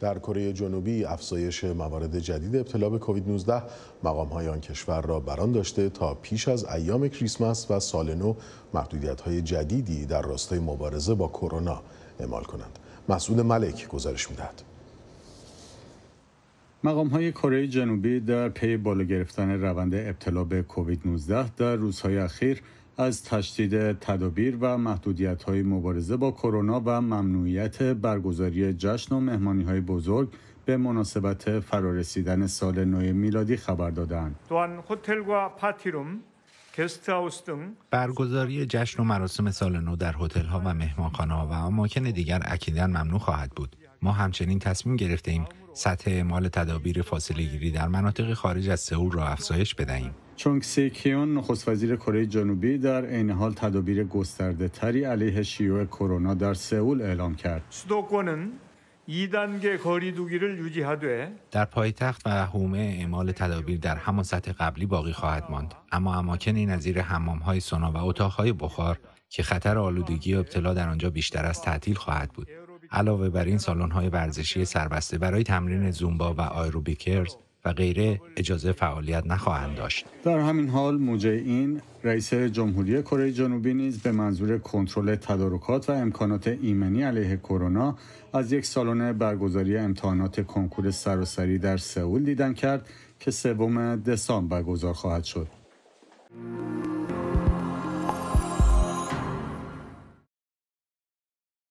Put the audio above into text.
در کره جنوبی افزایش موارد جدید ابتلا به کووید 19 مقام های آن کشور را بران داشته تا پیش از ایام کریسمس و سال نو محدودیت های جدیدی در راستای مبارزه با کرونا اعمال کنند. مسعود ملک گزارش میدهد. مقام های کره جنوبی در پی بالا گرفتن روند ابتلا به کووید 19 در روزهای اخیر از تشدید تدابیر و محدودیت های مبارزه با کرونا و ممنوعیت برگزاری جشن و مهمانی های بزرگ به مناسبت فرارسیدن سال نو میلادی خبر دادند. برگزاری جشن و مراسم سال نو در هتل‌ها و مهمانخانه‌ها و اماکن دیگر اکیدن ممنوع خواهد بود. ما همچنین تصمیم ایم سطح اعمال تدابیر فاصله گیری در مناطق خارج از سئول را افزایش بدهیم. چونگ سیکیون نخست وزیر کره جنوبی در عین حال تدابیر گسترده تری علیه شیوع کرونا در سئول اعلام کرد. در پایتخت و حومه اعمال تدابیر در همان سطح قبلی باقی خواهد ماند اما اماکنی نظیر های سونا و های بخار که خطر آلودگی ابتلا در آنجا بیشتر از تعطیل خواهد بود علاوه بر این های ورزشی سربسته برای تمرین زومبا و آیروبیکرز و غیره اجازه فعالیت نخواهند داشت. در همین حال این رئیس جمهوری کره جنوبی نیز به منظور کنترل تدارکات و امکانات ایمنی علیه کرونا از یک سالن برگزاری امتحانات کنکور سراسری در سئول دیدن کرد که سوم دسامبر برگزار خواهد شد.